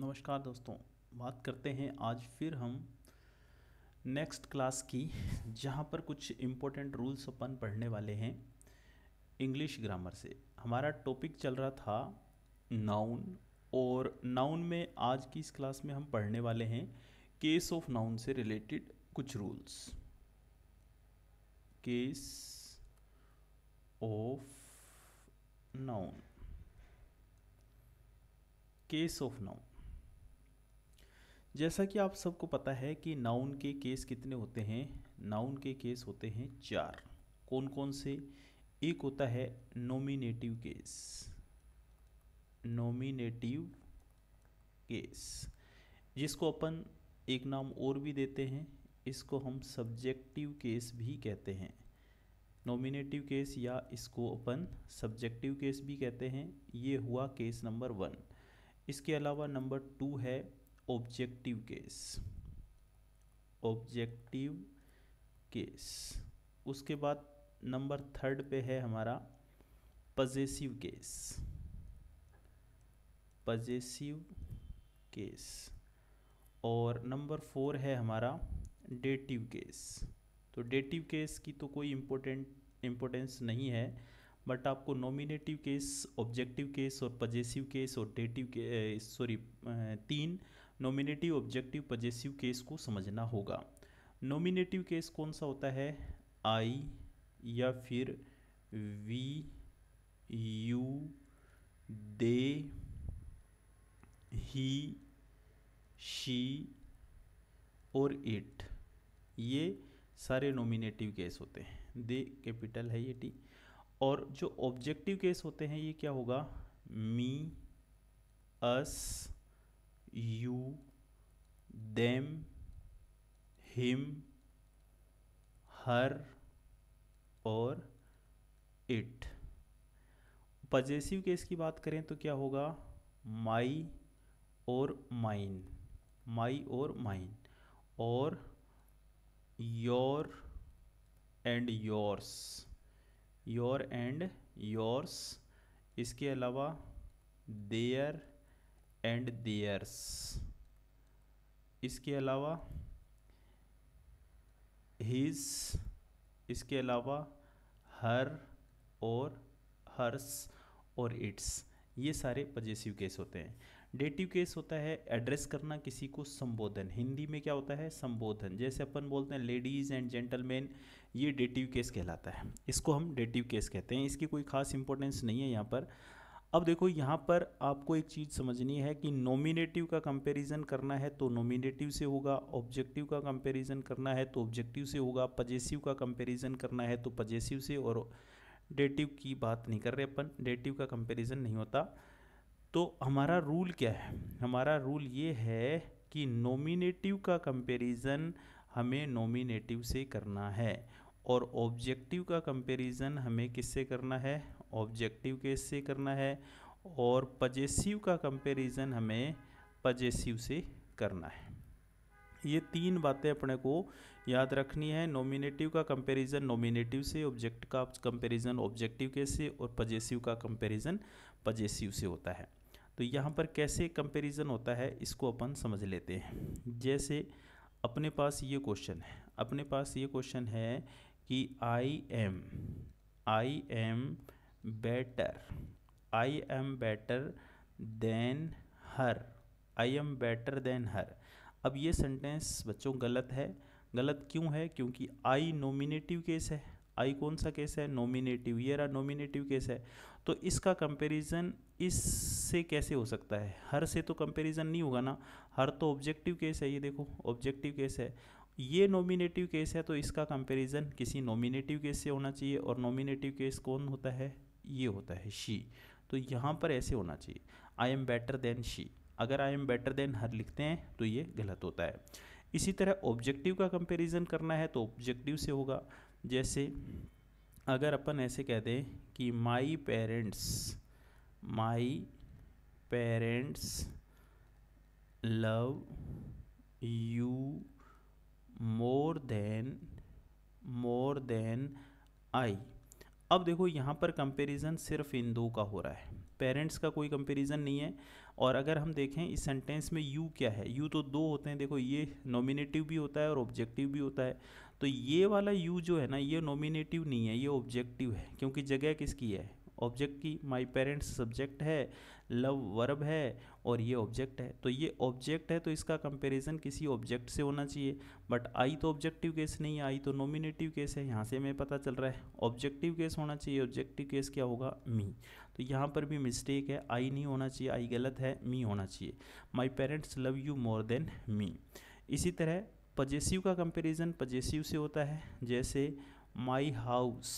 नमस्कार दोस्तों बात करते हैं आज फिर हम नेक्स्ट क्लास की जहाँ पर कुछ इम्पोर्टेंट रूल्स अपन पढ़ने वाले हैं इंग्लिश ग्रामर से हमारा टॉपिक चल रहा था नाउन और नाउन में आज की इस क्लास में हम पढ़ने वाले हैं केस ऑफ नाउन से रिलेटेड कुछ rules case of noun case of noun जैसा कि आप सबको पता है कि नाउन के केस कितने होते हैं नाउन के केस होते हैं चार कौन कौन से एक होता है नोमिनेटिव केस नॉमिनेटिव केस जिसको अपन एक नाम और भी देते हैं इसको हम सब्जेक्टिव केस भी कहते हैं नॉमिनेटिव केस या इसको अपन सब्जेक्टिव केस भी कहते हैं ये हुआ केस नंबर वन इसके अलावा नंबर टू है ऑब्जेक्टिव केस ऑब्जेक्टिव केस उसके बाद नंबर थर्ड पे है हमारा पजेसिव केस पजेसिव केस और नंबर फोर है हमारा डेटिव केस तो डेटिव केस की तो कोई इम्पोर्टेंट इम्पोर्टेंस नहीं है बट आपको नॉमिनेटिव केस ऑब्जेक्टिव केस और पजेसिव केस और डेटिव के सॉरी तीन नॉमिनेटिव ऑब्जेक्टिव पजेसिव केस को समझना होगा नॉमिनेटिव केस कौन सा होता है आई या फिर we you they he she और इट ये सारे नॉमिनेटिव केस होते हैं दे कैपिटल है ये टी और जो ऑब्जेक्टिव केस होते हैं ये क्या होगा me us you them him her और इट पजेसिव केस की बात करें तो क्या होगा माई और माइन माई और माइन और your and yours your and yours इसके अलावा देयर एंड दियर्स इसके अलावा हीज इसके अलावा हर और हर्स और इट्स ये सारे पजेसिव केस होते हैं डेटिव केस होता है एड्रेस करना किसी को संबोधन हिंदी में क्या होता है संबोधन जैसे अपन बोलते हैं लेडीज़ एंड जेंटलमैन ये डेटिव केस कहलाता है इसको हम डेटिव केस कहते हैं इसकी कोई खास इंपॉर्टेंस नहीं है यहाँ पर अब देखो यहाँ पर आपको एक चीज़ समझनी है कि नॉमिनेटिव का कंपैरिजन करना है तो नॉमिनेटिव से होगा ऑब्जेक्टिव का कंपैरिजन करना है तो ऑब्जेक्टिव से होगा पजेसिव का कंपैरिजन करना है तो पजेसिव से और डेटिव की बात नहीं कर रहे अपन डेटिव का कंपैरिजन नहीं होता तो हमारा रूल क्या है हमारा रूल ये है कि नॉमिनेटिव का कंपेरिज़न हमें नॉमिनेटिव से करना है और ऑब्जेक्टिव का कंपेरिज़न हमें किससे करना है ऑब्जेक्टिव केस से करना है और पजेसिव का कंपैरिजन हमें पजेसिव से करना है ये तीन बातें अपने को याद रखनी है नॉमिनेटिव का कंपैरिजन नॉमिनेटिव से ऑब्जेक्ट का कंपैरिजन ऑब्जेक्टिव केस से और पजेसिव का कंपैरिजन पजेसिव से होता है तो यहाँ पर कैसे कंपैरिजन होता है इसको अपन समझ लेते हैं जैसे अपने पास ये क्वेश्चन है अपने पास ये क्वेश्चन है कि I am I am better I am better than her I am better than her अब ये सेंटेंस बच्चों गलत है गलत क्यों है क्योंकि आई नोमिनेटिव केस है आई कौन सा केस है नोमिनेटिव ये रहा नोमिनेटिव केस है तो इसका कंपैरिजन इससे कैसे हो सकता है हर से तो कंपैरिजन नहीं होगा ना हर तो ऑब्जेक्टिव केस है ये देखो ऑब्जेक्टिव केस है ये नोमिनेटिव केस है तो इसका कंपैरिजन किसी नोमिनेटिव केस से होना चाहिए और नॉमिनेटिव केस कौन होता है ये होता है शी तो यहाँ पर ऐसे होना चाहिए I am better than she अगर I am better than her लिखते हैं तो ये गलत होता है इसी तरह ऑब्जेक्टिव का कंपैरिजन करना है तो ऑब्जेक्टिव से होगा जैसे अगर अपन ऐसे कह दें कि my parents my parents love you more than more than I अब देखो यहाँ पर कंपैरिजन सिर्फ इन दो का हो रहा है पेरेंट्स का कोई कंपैरिजन नहीं है और अगर हम देखें इस सेंटेंस में यू क्या है यू तो दो होते हैं देखो ये नॉमिनेटिव भी होता है और ऑब्जेक्टिव भी होता है तो ये वाला यू जो है ना ये नॉमिनेटिव नहीं है ये ऑब्जेक्टिव है क्योंकि जगह किसकी है ऑब्जेक्ट की माय पेरेंट्स सब्जेक्ट है लव वर्ब है और ये ऑब्जेक्ट है तो ये ऑब्जेक्ट है तो इसका कंपैरिजन किसी ऑब्जेक्ट से होना चाहिए बट आई तो ऑब्जेक्टिव केस नहीं है आई तो नॉमिनेटिव केस है यहाँ से हमें पता चल रहा है ऑब्जेक्टिव केस होना चाहिए ऑब्जेक्टिव केस क्या होगा मी तो यहाँ पर भी मिस्टेक है आई नहीं होना चाहिए आई गलत है मी होना चाहिए my parents love you more than me इसी तरह पजेसिव का कंपेरिजन पजेसिव से होता है जैसे my house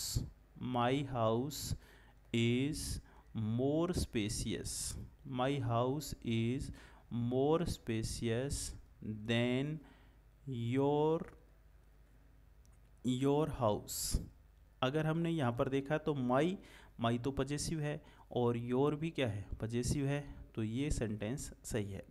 my house is more spacious my house is more spacious than your your house अगर हमने यहाँ पर देखा तो माई माई तो पजेसिव है और योर भी क्या है पजेसिव है तो ये सेंटेंस सही है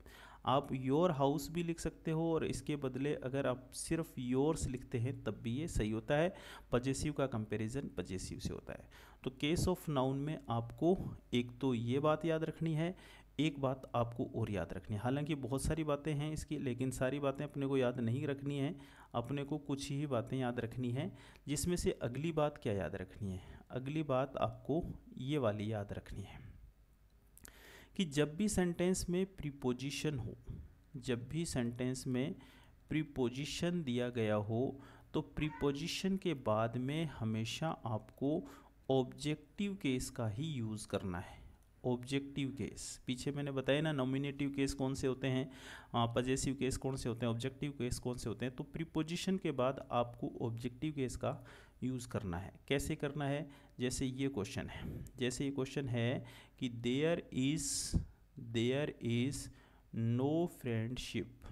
आप योर हाउस भी लिख सकते हो और इसके बदले अगर आप सिर्फ योर्स लिखते हैं तब भी ये सही होता है पजेसिव का कंपैरिजन पजेसिव से होता है तो केस ऑफ नाउन में आपको एक तो ये बात याद रखनी है एक बात आपको और याद रखनी है हालांकि बहुत सारी बातें हैं इसकी लेकिन सारी बातें अपने को याद नहीं रखनी है अपने को कुछ ही बातें याद रखनी है जिसमें से अगली बात क्या याद रखनी है अगली बात आपको ये वाली याद रखनी है कि जब भी सेंटेंस में प्रीपोजिशन हो जब भी सेंटेंस में प्रीपोजिशन दिया गया हो तो प्रीपोजिशन के बाद में हमेशा आपको ऑब्जेक्टिव केस का ही यूज़ करना है ऑब्जेक्टिव केस पीछे मैंने बताया ना नॉमिनेटिव केस कौन से होते हैं पजेसिव केस कौन से होते हैं ऑब्जेक्टिव केस कौन से होते हैं तो प्रीपोजिशन के बाद आपको ऑब्जेक्टिव केस का यूज़ करना है कैसे करना है जैसे ये क्वेश्चन है जैसे ये क्वेश्चन है कि there is there is no friendship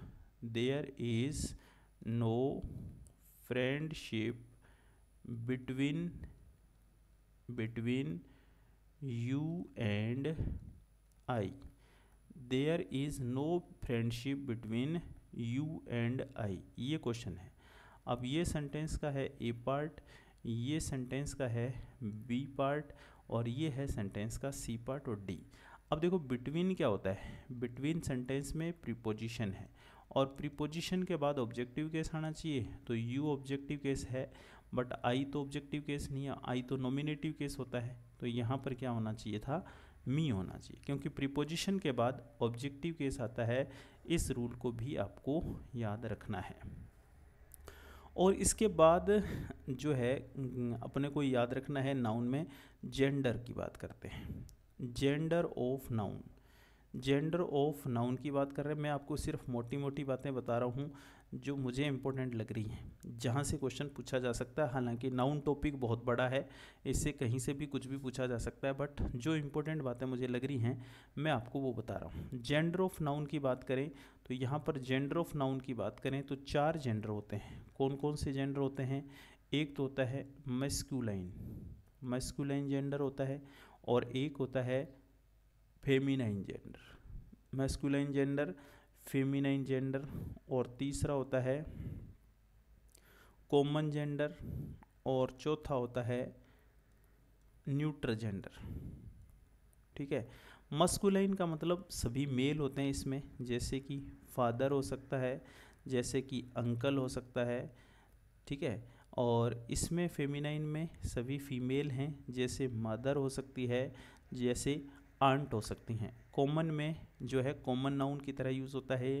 there is no friendship between between you and i there is no friendship between you and I ये क्वेश्चन है अब ये सेंटेंस का है ए पार्ट ये सेंटेंस का है बी पार्ट और ये है सेंटेंस का सी पार्ट और डी अब देखो बिटवीन क्या होता है बिटवीन सेंटेंस में प्रीपोजिशन है और प्रीपोजिशन के बाद ऑब्जेक्टिव केस आना चाहिए तो यू ऑब्जेक्टिव केस है बट आई तो ऑब्जेक्टिव केस नहीं है आई तो नॉमिनेटिव केस होता है तो यहाँ पर क्या होना चाहिए था मी होना चाहिए क्योंकि प्रिपोजिशन के बाद ऑब्जेक्टिव केस आता है इस रूल को भी आपको याद रखना है और इसके बाद जो है अपने को याद रखना है नाउन में जेंडर की बात करते हैं gender of noun gender of noun की बात कर रहे हैं मैं आपको सिर्फ मोटी मोटी बातें बता रहा हूँ जो मुझे इम्पोर्टेंट लग रही हैं जहाँ से क्वेश्चन पूछा जा सकता है हालांकि नाउन टॉपिक बहुत बड़ा है इससे कहीं से भी कुछ भी पूछा जा सकता है बट जो इम्पोर्टेंट बातें मुझे लग रही हैं मैं आपको वो बता रहा हूँ जेंडर ऑफ नाउन की बात करें तो यहाँ पर जेंडर ऑफ नाउन की बात करें तो चार जेंडर होते हैं कौन कौन से जेंडर होते हैं एक तो होता है मस्क्यूलाइन मस्क्यूलाइन जेंडर होता है और एक होता है feminine gender masculine gender feminine gender और तीसरा होता है कॉमन जेंडर और चौथा होता है न्यूट्र जेंडर ठीक है मस्कुलाइन का मतलब सभी मेल होते हैं इसमें जैसे कि फादर हो सकता है जैसे कि अंकल हो सकता है ठीक है और इसमें फेमिनाइन में सभी फीमेल हैं जैसे मदर हो सकती है जैसे आंट हो सकती हैं कॉमन में जो है कॉमन नाउन की तरह यूज़ होता है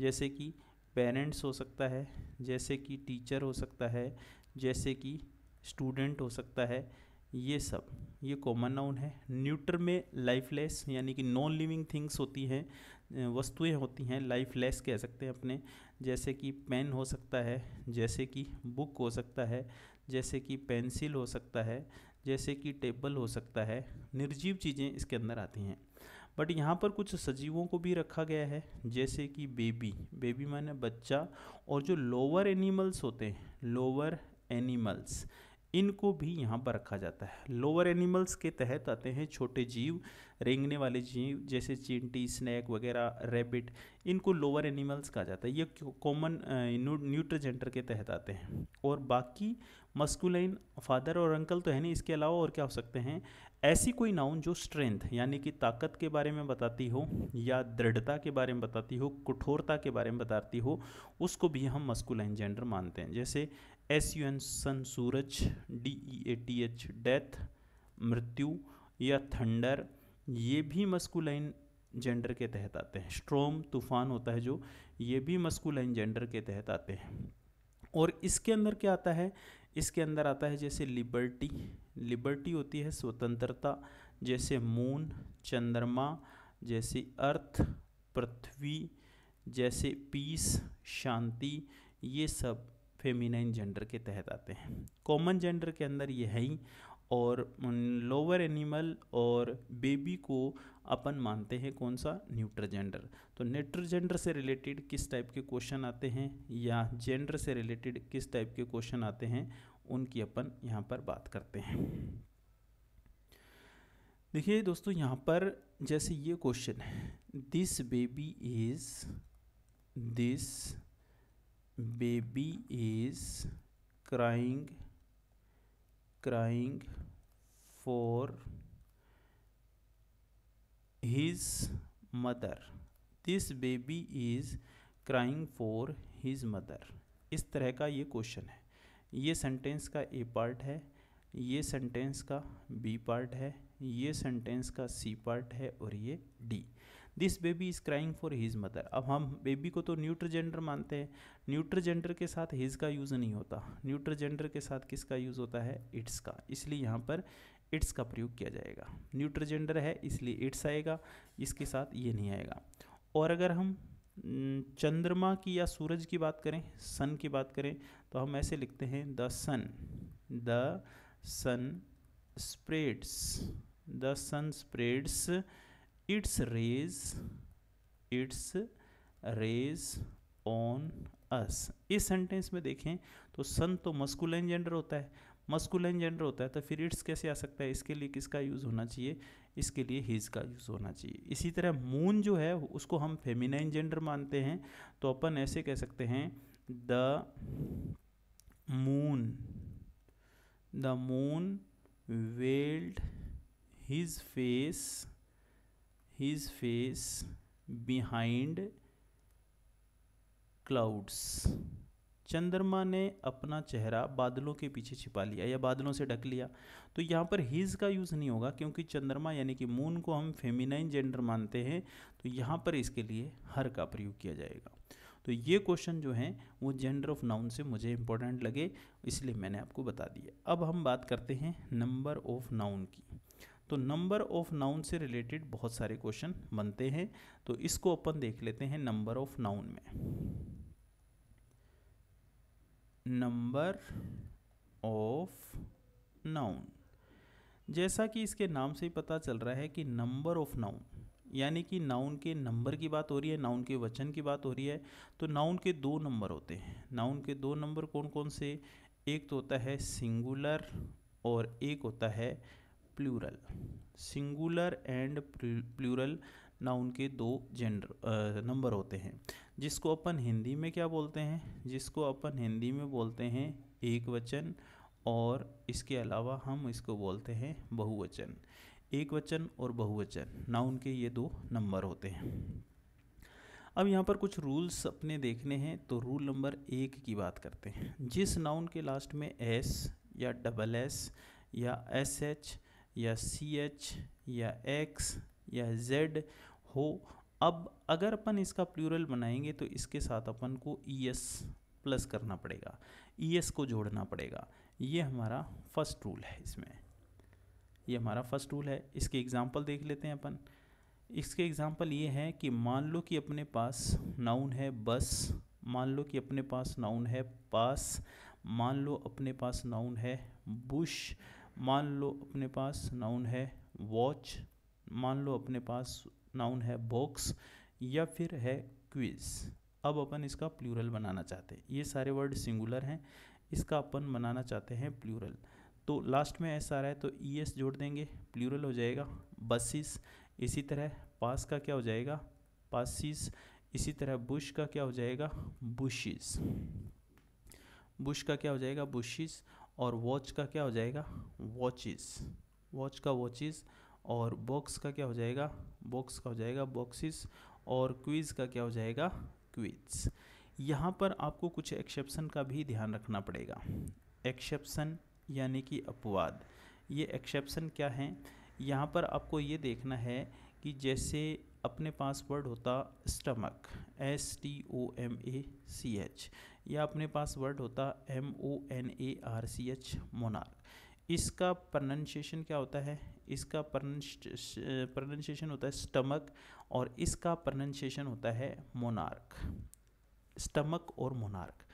जैसे कि पेरेंट्स हो सकता है जैसे कि टीचर हो सकता है जैसे कि स्टूडेंट हो सकता है ये सब ये कॉमन नाउन है न्यूटर में लाइफलेस यानी कि नॉन लिविंग थिंग्स होती हैं वस्तुएं होती हैं लाइफलेस कह सकते हैं अपने जैसे कि पेन हो सकता है जैसे कि बुक हो सकता है जैसे कि पेंसिल हो सकता है जैसे कि टेबल हो सकता है निर्जीव चीज़ें इसके अंदर आती हैं बट यहाँ पर कुछ सजीवों को भी रखा गया है जैसे कि बेबी बेबी माने बच्चा और जो लोअर एनिमल्स होते हैं लोअर एनिमल्स इनको भी यहाँ पर रखा जाता है लोअर एनिमल्स के तहत आते हैं छोटे जीव रेंगने वाले जीव जैसे चींटी स्नैक वगैरह रैबिट इनको लोअर एनिमल्स कहा जाता है ये कॉमन न्यूट्रजेंटर के तहत आते हैं और बाकी मस्कुलाइन फादर और अंकल तो है नहीं इसके अलावा और क्या हो सकते हैं ऐसी कोई नाउन जो स्ट्रेंथ यानी कि ताकत के बारे में बताती हो या दृढ़ता के बारे में बताती हो कठोरता के बारे में बताती हो उसको भी हम मस्कुलाइन जेंडर मानते हैं जैसे एस यू एन सन सूरज D E A T H death मृत्यु या थंडर ये भी मस्कुलाइन जेंडर के तहत आते हैं स्ट्रोम तूफान होता है जो ये भी मस्कुलाइन जेंडर के तहत आते हैं और इसके अंदर क्या आता है इसके अंदर आता है जैसे लिबर्टी लिबर्टी होती है स्वतंत्रता जैसे मून चंद्रमा जैसे अर्थ पृथ्वी जैसे पीस शांति ये सब फेमिनाइन जेंडर के तहत आते हैं कॉमन जेंडर के अंदर ये ही और लोअर एनिमल और बेबी को अपन मानते हैं कौन सा न्यूट्र जेंडर तो न्यूट्र जेंडर से रिलेटेड किस टाइप के क्वेश्चन आते हैं या जेंडर से रिलेटेड किस टाइप के क्वेश्चन आते हैं उनकी अपन यहाँ पर बात करते हैं देखिए दोस्तों यहाँ पर जैसे ये क्वेश्चन है this baby is this baby is crying crying for his mother this baby is crying for his mother इस तरह का ये क्वेश्चन है ये सेंटेंस का ए पार्ट है ये सेंटेंस का बी पार्ट है ये सेंटेंस का सी पार्ट है और ये D this baby is crying for his mother अब हम बेबी को तो न्यूट्र जेंडर मानते हैं न्यूट्र जेंडर के साथ हिज का यूज़ नहीं होता न्यूट्र जेंडर के साथ किसका यूज़ होता है इट्स का इसलिए यहाँ पर इट्स का प्रयोग किया जाएगा न्यूट्र जेंडर है इसलिए इट्स आएगा इसके साथ ये नहीं आएगा और अगर हम चंद्रमा की या सूरज की बात करें सन की बात करें तो हम ऐसे लिखते हैं the sun the sun spreads the sun spreads its rays its rays on us इस सेंटेंस में देखें तो सन तो मस्कुल जेंडर होता है मस्कुल जेंडर होता है तो फिर इट्स कैसे आ सकता है इसके लिए किसका यूज़ होना चाहिए इसके लिए हिज का यूज़ होना चाहिए इसी तरह मून जो है उसको हम फेमिनाइन जेंडर मानते हैं तो अपन ऐसे कह सकते हैं the moon the moon veiled his face his face behind clouds चंद्रमा ने अपना चेहरा बादलों के पीछे छिपा लिया या बादलों से ढक लिया तो यहाँ पर हिज का यूज़ नहीं होगा क्योंकि चंद्रमा यानी कि मून को हम फेमिनाइन जेंडर मानते हैं तो यहाँ पर इसके लिए हर का प्रयोग किया जाएगा तो ये क्वेश्चन जो है वो जेंडर ऑफ नाउन से मुझे इंपॉर्टेंट लगे इसलिए मैंने आपको बता दिया अब हम बात करते हैं नंबर ऑफ नाउन की तो नंबर ऑफ नाउन से रिलेटेड बहुत सारे क्वेश्चन बनते हैं तो इसको अपन देख लेते हैं नंबर ऑफ नाउन में नंबर ऑफ नाउन जैसा कि इसके नाम से ही पता चल रहा है कि नंबर ऑफ नाउन यानी कि नाउन के नंबर की बात हो रही है नाउन के वचन की बात हो रही है तो नाउन के दो नंबर होते हैं नाउन के दो नंबर कौन कौन से एक तो होता है सिंगुलर और एक होता है plural singular and plural noun के दो जेंडर नंबर होते हैं जिसको अपन हिंदी में क्या बोलते हैं जिसको अपन हिंदी में बोलते हैं एक वचन और इसके अलावा हम इसको बोलते हैं बहुवचन एक वचन और बहुवचन नाउन के ये दो नंबर होते हैं अब यहाँ पर कुछ रूल्स अपने देखने हैं तो रूल नंबर एक की बात करते हैं जिस नाउन के लास्ट में एस या डबल एस या एस एच या सी एच या एक्स या जेड हो अब अगर अपन इसका प्लूरल बनाएंगे तो इसके साथ अपन को ई एस प्लस करना पड़ेगा ई e एस को जोड़ना पड़ेगा ये हमारा फर्स्ट रूल है इसमें ये हमारा फर्स्ट रूल है इसके एग्ज़ाम्पल देख लेते हैं अपन इसके एग्ज़ाम्पल ये हैं कि मान लो कि अपने पास नाउन है बस मान लो कि अपने पास नाउन है पास मान लो अपने पास नाउन है बुश मान लो अपने पास नाउन है वॉच मान लो अपने पास नाउन है बॉक्स या फिर है क्विज अब अपन इसका प्लूरल बनाना चाहते हैं ये सारे वर्ड सिंगुलर हैं इसका अपन बनाना चाहते हैं प्लूरल तो लास्ट में ऐसा आ रहा है तो ई e एस जोड़ देंगे प्लूरल हो जाएगा बसेस इसी तरह पास का क्या हो जाएगा पासिस इसी तरह बुश का क्या हो जाएगा बुशिस बुश का क्या हो जाएगा बुशिस और वॉच का क्या हो जाएगा वॉचिस वॉच का वॉचिस और बॉक्स का क्या हो जाएगा बॉक्स का हो जाएगा बॉक्सिस और क्विज़ का क्या हो जाएगा क्विज यहाँ पर आपको कुछ एक्सेप्शन का भी ध्यान रखना पड़ेगा एक्सेप्शन यानी कि अपवाद ये एक्सेप्शन क्या है यहाँ पर आपको ये देखना है कि जैसे अपने पास वर्ड होता stomach S T O M A C H या अपने पास वर्ड होता M O N A R C H monarch इसका प्रनंसिएशन क्या होता है इसका प्रनंसिएशन होता है स्टमक और इसका प्रनंसिएशन होता है मोनार्क स्टमक और मोनार्क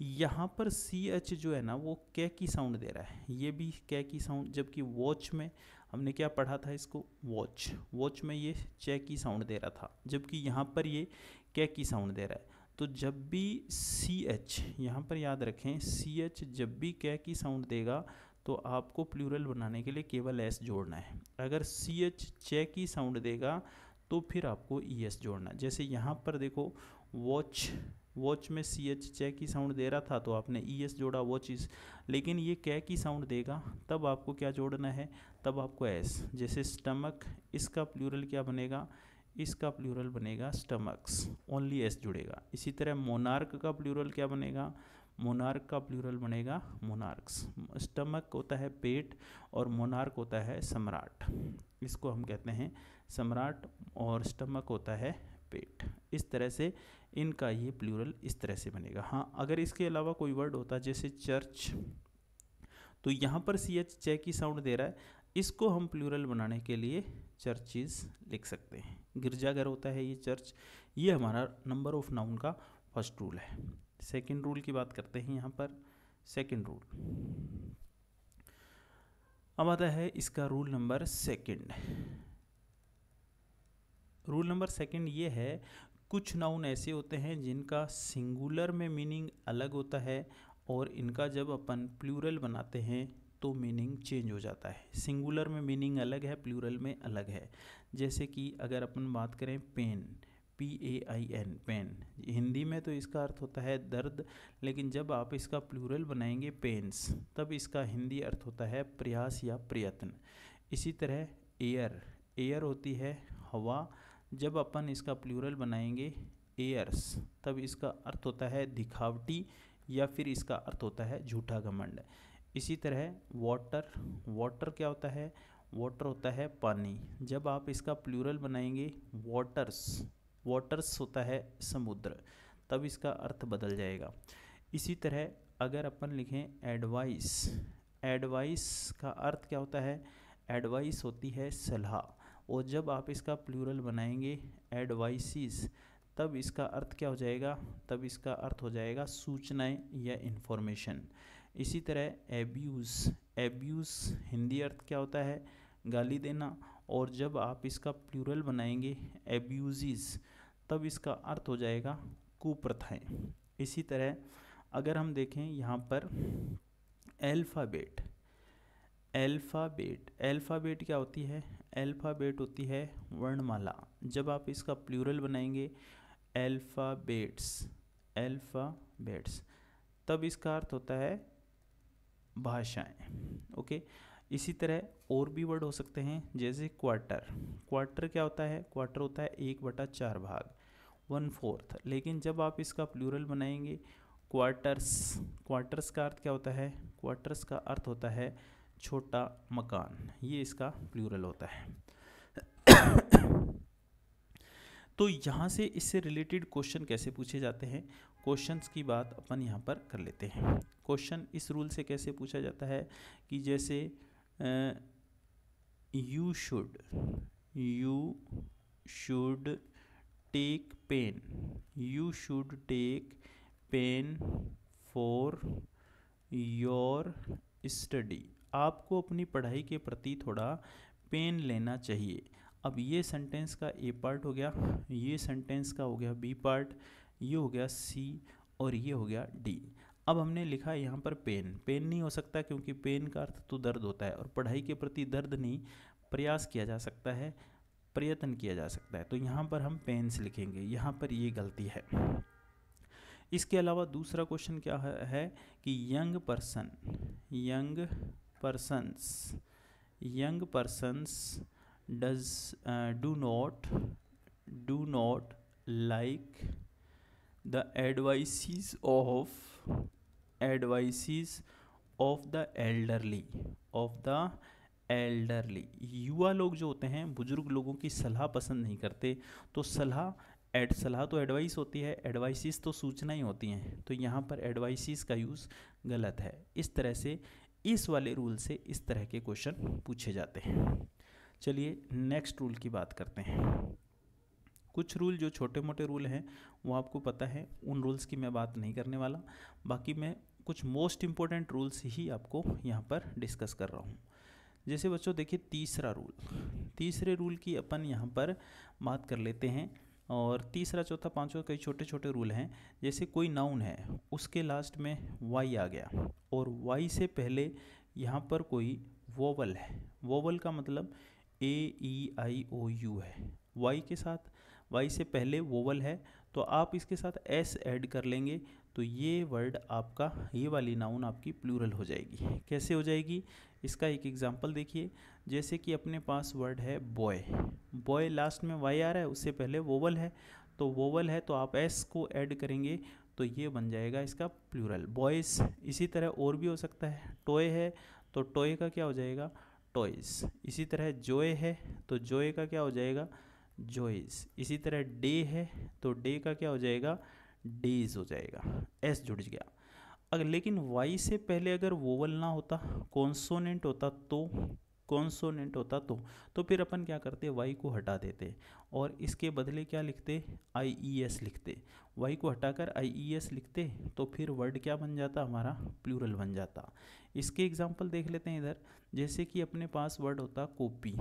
यहाँ पर सी एच जो है ना वो कै की साउंड दे रहा है ये भी कै की साउंड जबकि वॉच में हमने क्या पढ़ा था इसको वॉच वॉच में ये चै की साउंड दे रहा था जबकि यहाँ पर ये कै की साउंड दे रहा है तो जब भी सी एच यहाँ पर याद रखें सी एच जब भी कै की साउंड देगा तो आपको प्लूरल बनाने के लिए केवल एस जोड़ना है अगर सी एच चे की साउंड देगा तो फिर आपको ई e एस जोड़ना है जैसे यहाँ पर देखो वॉच वॉच में सी एच चे की साउंड दे रहा था तो आपने ई e एस जोड़ा वॉच इस लेकिन ये कै की साउंड देगा तब आपको क्या जोड़ना है तब आपको एस जैसे स्टमक इसका प्लूरल क्या बनेगा इसका प्लूरल बनेगा स्टमक्स ओनली एस जुड़ेगा इसी तरह मोनार्क का प्लूरल क्या बनेगा मोनार्क का प्लूरल बनेगा मोनार्क्स स्टमक होता है पेट और मोनार्क होता है सम्राट इसको हम कहते हैं सम्राट और स्टमक होता है पेट इस तरह से इनका ये प्लूरल इस तरह से बनेगा हाँ अगर इसके अलावा कोई वर्ड होता जैसे चर्च तो यहाँ पर सी एच चे की साउंड दे रहा है इसको हम प्लूरल बनाने के लिए चर्चिज लिख सकते हैं गिरजाघर होता है ये चर्च ये हमारा नंबर ऑफ नाउन का फर्स्ट रूल है सेकंड रूल की बात करते हैं यहाँ पर सेकंड रूल अब आता है इसका rule number second rule number second ये है कुछ नाउन ऐसे होते हैं जिनका सिंगुलर में मीनिंग अलग होता है और इनका जब अपन प्लूरल बनाते हैं तो मीनिंग चेंज हो जाता है सिंगुलर में मीनिंग अलग है प्लूरल में अलग है जैसे कि अगर अपन बात करें pain P A I N pain Hindi में तो इसका अर्थ होता है दर्द लेकिन जब आप इसका प्लूरल बनाएंगे पेन्स तब इसका हिंदी अर्थ होता है प्रयास या प्रयत्न इसी तरह एयर एयर होती है हवा जब अपन इसका प्लूरल बनाएंगे एयर्स तब इसका अर्थ होता है दिखावटी या फिर इसका अर्थ होता है झूठा घमंड इसी तरह वाटर वाटर क्या होता है वाटर होता है पानी जब आप इसका प्लूरल बनाएंगे वाटर्स वाटर्स होता है समुद्र तब इसका अर्थ बदल जाएगा इसी तरह अगर अपन लिखें एडवाइस एडवाइस का अर्थ क्या होता है एडवाइस होती है सलाह और जब आप इसका प्लूरल बनाएंगे एडवाइसिस तब इसका अर्थ क्या हो जाएगा तब इसका अर्थ हो जाएगा सूचनाएं या इन्फॉर्मेशन इसी तरह एब्यूज़ एब्यूज़ हिंदी अर्थ क्या होता है गाली देना और जब आप इसका प्लूरल बनाएंगे एब्यूज़ तब इसका अर्थ हो जाएगा कुप्रथाएँ इसी तरह अगर हम देखें यहाँ पर एल्फ़ाबेट एल्फ़ाबेट एल्फ़ाबेट क्या होती है एल्फ़ाबेट होती है वर्णमाला जब आप इसका प्लूरल बनाएंगे एल्फ़ाबेट्स एल्फ़ाबेट्स तब इसका अर्थ होता है भाषाएं ओके इसी तरह और भी वर्ड हो सकते हैं जैसे क्वार्टर क्वार्टर क्या होता है क्वार्टर होता है एक बटा चार भाग वन फोर्थ लेकिन जब आप इसका प्लूरल बनाएंगे क्वार्टर्स क्वार्टर्स का अर्थ क्या होता है क्वार्टर्स का अर्थ होता है छोटा मकान ये इसका प्लूरल होता है तो यहाँ से इससे रिलेटेड क्वेश्चन कैसे पूछे जाते हैं क्वेश्चंस की बात अपन यहाँ पर कर लेते हैं क्वेश्चन इस रूल से कैसे पूछा जाता है कि जैसे you should you should take pain you should take pain for your study आपको अपनी पढ़ाई के प्रति थोड़ा पेन लेना चाहिए अब ये सेंटेंस का ए पार्ट हो गया ये सेंटेंस का हो गया बी पार्ट ये हो गया सी और ये हो गया डी अब हमने लिखा यहाँ पर पेन पेन नहीं हो सकता क्योंकि पेन का अर्थ तो दर्द होता है और पढ़ाई के प्रति दर्द नहीं प्रयास किया जा सकता है प्रयत्न किया जा सकता है तो यहाँ पर हम पेन से लिखेंगे यहाँ पर ये गलती है इसके अलावा दूसरा क्वेश्चन क्या है कि young person young persons young persons does do not do not like the advises of advises of the elderly of the elderly युवा लोग जो होते हैं बुजुर्ग लोगों की सलाह पसंद नहीं करते तो सलाह एड सलाह तो एडवाइस होती है एडवाइसिस तो सूचना ही होती हैं तो यहाँ पर एडवाइसिस का यूज़ गलत है इस तरह से इस वाले रूल से इस तरह के क्वेश्चन पूछे जाते हैं चलिए नेक्स्ट रूल की बात करते हैं कुछ रूल जो छोटे मोटे रूल हैं वो आपको पता है उन रूल्स की मैं बात नहीं करने वाला बाकी मैं कुछ मोस्ट इम्पोर्टेंट रूल्स ही आपको यहाँ पर डिस्कस कर रहा हूँ जैसे बच्चों देखिए तीसरा रूल तीसरे रूल की अपन यहाँ पर बात कर लेते हैं और तीसरा चौथा पांचवा कई छोटे छोटे रूल हैं जैसे कोई नाउन है उसके लास्ट में वाई आ गया और वाई से पहले यहाँ पर कोई वोवल है वोवल का मतलब ए ई आई ओ यू है वाई के साथ वाई से पहले वोवल है तो आप इसके साथ एस ऐड कर लेंगे तो ये वर्ड आपका ये वाली नाउन आपकी प्लूरल हो जाएगी कैसे हो जाएगी इसका एक एग्जाम्पल देखिए जैसे कि अपने पास वर्ड है बॉय बॉय लास्ट में वाई आ रहा है उससे पहले वोवल है तो वोवल है तो आप एस को ऐड करेंगे तो ये बन जाएगा इसका प्लूरल बॉयज़ इसी तरह और भी हो सकता है टॉय है तो टॉय का क्या हो जाएगा टॉयज़ इसी तरह जोए है तो जोए का क्या हो जाएगा जॉयज इसी तरह डे है तो डे का क्या हो जाएगा डेज हो जाएगा एस जुड़ गया अगर लेकिन वाई से पहले अगर वोवल ना होता कॉन्सोनेंट होता तो कॉन्सोनेंट होता तो तो फिर अपन क्या करते वाई को हटा देते और इसके बदले क्या लिखते आई ई एस लिखते वाई को हटाकर आई ई एस लिखते तो फिर वर्ड क्या बन जाता हमारा प्लूरल बन जाता इसके एग्जाम्पल देख लेते हैं इधर जैसे कि अपने पास वर्ड होता कॉपी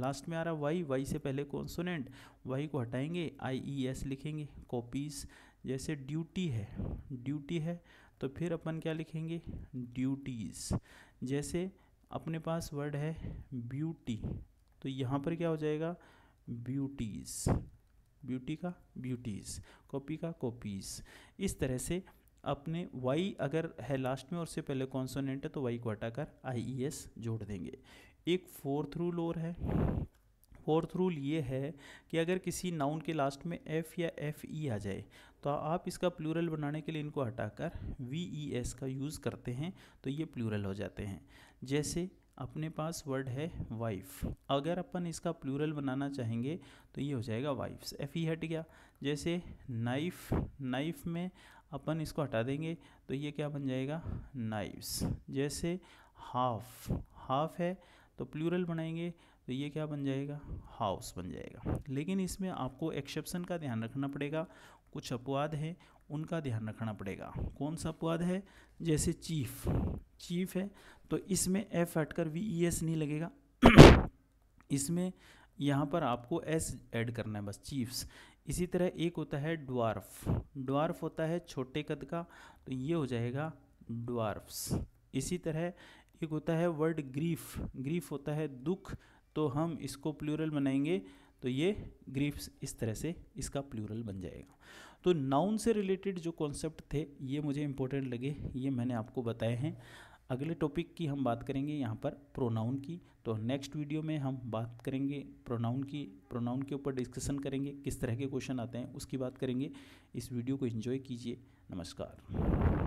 लास्ट में आ रहा वाई वाई से पहले कॉन्सोनेंट वाई को हटाएंगे आई ई एस लिखेंगे कॉपीज़ जैसे ड्यूटी है ड्यूटी है तो फिर अपन क्या लिखेंगे ड्यूटीज़ जैसे अपने पास वर्ड है ब्यूटी तो यहाँ पर क्या हो जाएगा ब्यूटीज़ ब्यूटी का ब्यूटीज़ कॉपी का कॉपीज़ इस तरह से अपने वाई अगर है लास्ट में और उससे पहले कॉन्सोनेंट है तो वाई को हटा कर आई ई एस जोड़ देंगे एक फोर्थ रूल और है फोर्थ रूल ये है कि अगर किसी नाउन के लास्ट में एफ़ या एफ़ ई आ जाए तो आप इसका प्लूरल बनाने के लिए इनको हटाकर वी ई एस का यूज़ करते हैं तो ये प्लूरल हो जाते हैं जैसे अपने पास वर्ड है वाइफ अगर अपन इसका प्लूरल बनाना चाहेंगे तो ये हो जाएगा वाइफ्स एफ ई हट गया जैसे नाइफ नाइफ में अपन इसको हटा देंगे तो ये क्या बन जाएगा नाइफ्स जैसे हाफ हाफ है तो प्लूरल बनाएंगे तो ये क्या बन जाएगा हाउस बन जाएगा लेकिन इसमें आपको एक्सेप्शन का ध्यान रखना पड़ेगा कुछ अपवाद हैं उनका ध्यान रखना पड़ेगा कौन सा अपवाद है जैसे चीफ चीफ है तो इसमें एफ हटकर वी ई एस नहीं लगेगा इसमें यहाँ पर आपको एस ऐड करना है बस चीफ्स इसी तरह एक होता है ड्वार्फ ड्वार्फ होता है छोटे कद का तो ये हो जाएगा ड्वार्फ्स इसी तरह एक होता है वर्ड ग्रीफ ग्रीफ होता है दुख तो हम इसको प्लूरल बनाएंगे तो ये ग्रीफ्स इस तरह से इसका प्लूरल बन जाएगा तो नाउन से रिलेटेड जो कॉन्सेप्ट थे ये मुझे इंपॉर्टेंट लगे ये मैंने आपको बताए हैं अगले टॉपिक की हम बात करेंगे यहाँ पर प्रोनाउन की तो नेक्स्ट वीडियो में हम बात करेंगे प्रोनाउन की प्रोनाउन के ऊपर डिस्कशन करेंगे किस तरह के क्वेश्चन आते हैं उसकी बात करेंगे इस वीडियो को एंजॉय कीजिए नमस्कार